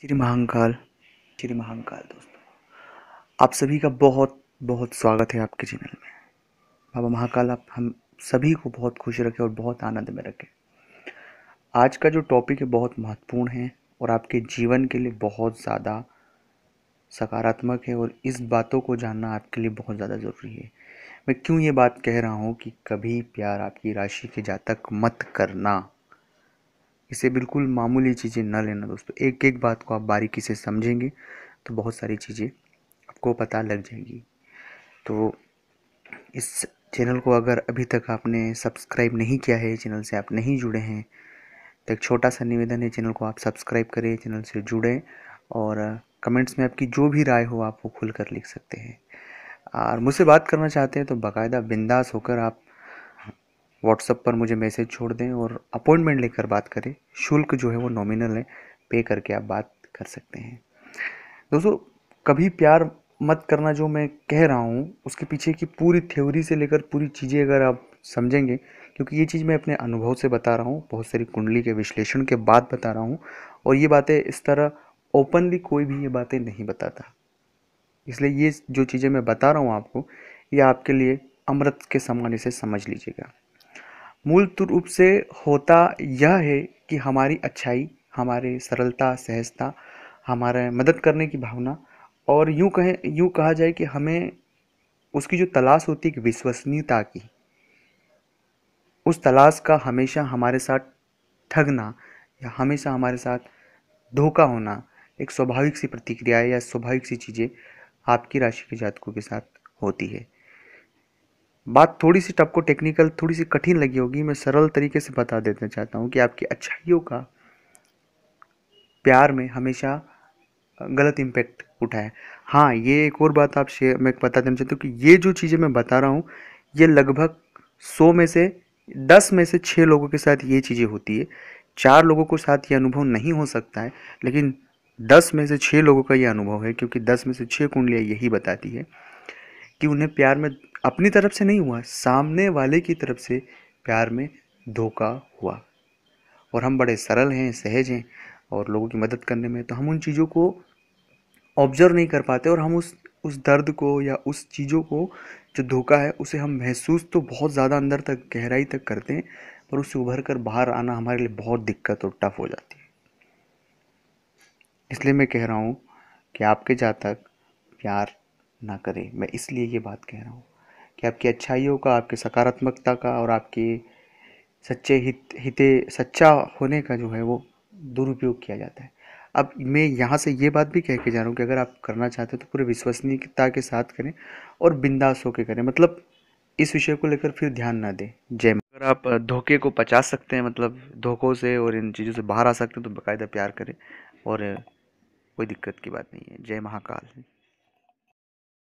श्री महाकाल श्री महाकाल दोस्तों आप सभी का बहुत बहुत स्वागत है आपके चैनल में बाबा महाकाल आप हम सभी को बहुत खुश रखें और बहुत आनंद में रखें आज का जो टॉपिक है बहुत महत्वपूर्ण है और आपके जीवन के लिए बहुत ज़्यादा सकारात्मक है और इस बातों को जानना आपके लिए बहुत ज़्यादा ज़रूरी है मैं क्यों ये बात कह रहा हूँ कि कभी प्यार आपकी राशि के जातक मत करना इसे बिल्कुल मामूली चीज़ें ना लेना दोस्तों एक एक बात को आप बारीकी से समझेंगे तो बहुत सारी चीज़ें आपको पता लग जाएगी तो इस चैनल को अगर अभी तक आपने सब्सक्राइब नहीं किया है चैनल से आप नहीं जुड़े हैं तो एक छोटा सा निवेदन है चैनल को आप सब्सक्राइब करें चैनल से जुड़ें और कमेंट्स में आपकी जो भी राय हो आप वो खुल कर लिख सकते हैं और मुझसे बात करना चाहते हैं तो बाकायदा बिंदास होकर आप व्हाट्सअप पर मुझे मैसेज छोड़ दें और अपॉइंटमेंट लेकर बात करें शुल्क जो है वो नॉमिनल है पे करके आप बात कर सकते हैं दोस्तों कभी प्यार मत करना जो मैं कह रहा हूँ उसके पीछे की पूरी थ्योरी से लेकर पूरी चीज़ें अगर आप समझेंगे क्योंकि ये चीज़ मैं अपने अनुभव से बता रहा हूँ बहुत सारी कुंडली के विश्लेषण के बाद बता रहा हूँ और ये बातें इस तरह ओपनली कोई भी ये बातें नहीं बताता इसलिए ये जो चीज़ें मैं बता रहा हूँ आपको ये आपके लिए अमृत के समान इसे समझ लीजिएगा मूल रूप से होता यह है कि हमारी अच्छाई हमारे सरलता सहजता हमारे मदद करने की भावना और यूँ कहें यूँ कहा जाए कि हमें उसकी जो तलाश होती है विश्वसनीयता की उस तलाश का हमेशा हमारे साथ ठगना या हमेशा हमारे साथ धोखा होना एक स्वाभाविक सी प्रतिक्रिया या स्वाभाविक सी चीज़ें आपकी राशि के जातकों के साथ होती है बात थोड़ी सी आपको टेक्निकल थोड़ी सी कठिन लगी होगी मैं सरल तरीके से बता देना चाहता हूँ कि आपकी अच्छाइयों का प्यार में हमेशा गलत इम्पैक्ट उठा है हाँ ये एक और बात आप शेयर मैं बता देना चाहता हूँ कि ये जो चीज़ें मैं बता रहा हूँ ये लगभग सौ में से दस में से छः लोगों के साथ ये चीज़ें होती है चार लोगों के साथ ये अनुभव नहीं हो सकता है लेकिन दस में से छः लोगों का ये अनुभव है क्योंकि दस में से छः कुंडलियाँ यही बताती है कि उन्हें प्यार में अपनी तरफ से नहीं हुआ सामने वाले की तरफ से प्यार में धोखा हुआ और हम बड़े सरल हैं सहज हैं और लोगों की मदद करने में तो हम उन चीज़ों को ऑब्जर्व नहीं कर पाते और हम उस उस दर्द को या उस चीज़ों को जो धोखा है उसे हम महसूस तो बहुत ज़्यादा अंदर तक गहराई तक करते हैं पर उससे उभर कर बाहर आना हमारे लिए बहुत दिक्कत और टफ हो जाती है इसलिए मैं कह रहा हूँ कि आपके जातक तक प्यार ना करें मैं इसलिए ये बात कह रहा हूँ कि आपकी अच्छाइयों का आपकी सकारात्मकता का और आपके सच्चे हित हिते सच्चा होने का जो है वो दुरुपयोग किया जाता है अब मैं यहाँ से ये बात भी कह के जा रहा हूँ कि अगर आप करना चाहते हो तो पूरे विश्वसनीयता के साथ करें और बिंदास होकर करें मतलब इस विषय को लेकर फिर ध्यान ना दें जय अगर आप धोखे को पचा सकते हैं मतलब धोखों से और इन चीज़ों से बाहर आ सकते हैं तो बाकायदा प्यार करें और कोई दिक्कत की बात नहीं है जय महाकाल